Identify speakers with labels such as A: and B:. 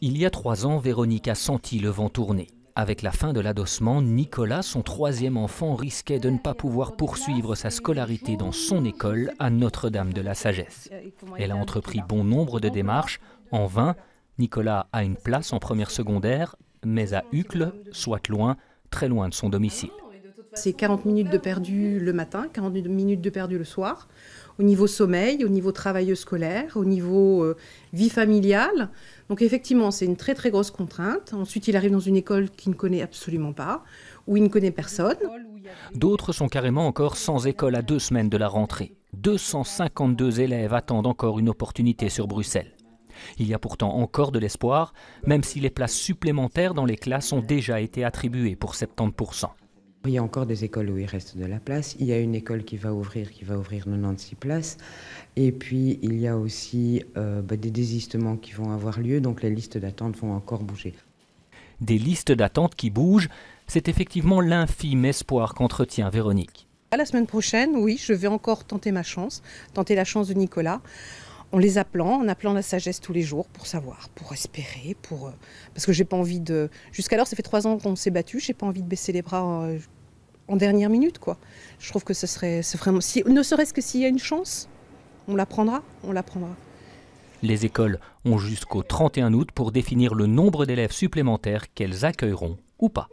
A: Il y a trois ans, Véronique a senti le vent tourner. Avec la fin de l'adossement, Nicolas, son troisième enfant, risquait de ne pas pouvoir poursuivre sa scolarité dans son école à Notre-Dame de la Sagesse. Elle a entrepris bon nombre de démarches. En vain, Nicolas a une place en première secondaire, mais à Hucle, soit loin, très loin de son domicile.
B: C'est 40 minutes de perdu le matin, 40 minutes de perdu le soir, au niveau sommeil, au niveau travailleux scolaire, au niveau euh, vie familiale. Donc effectivement, c'est une très très grosse contrainte. Ensuite, il arrive dans une école qu'il ne connaît absolument pas, où il ne connaît personne.
A: D'autres sont carrément encore sans école à deux semaines de la rentrée. 252 élèves attendent encore une opportunité sur Bruxelles. Il y a pourtant encore de l'espoir, même si les places supplémentaires dans les classes ont déjà été attribuées pour 70%.
C: Il y a encore des écoles où il reste de la place. Il y a une école qui va ouvrir, qui va ouvrir 96 places. Et puis, il y a aussi euh, bah, des désistements qui vont avoir lieu, donc
A: les listes d'attente vont encore bouger. Des listes d'attente qui bougent, c'est effectivement l'infime espoir qu'entretient Véronique.
B: À la semaine prochaine, oui, je vais encore tenter ma chance, tenter la chance de Nicolas en les appelant, en appelant la sagesse tous les jours pour savoir, pour espérer, pour euh, parce que j'ai pas envie de. Jusqu'alors, ça fait trois ans qu'on s'est battu, j'ai pas envie de baisser les bras euh, en dernière minute. Quoi. Je trouve que ce serait vraiment. ne serait-ce que s'il y a une chance, on la prendra, on la prendra.
A: Les écoles ont jusqu'au 31 août pour définir le nombre d'élèves supplémentaires qu'elles accueilleront ou pas.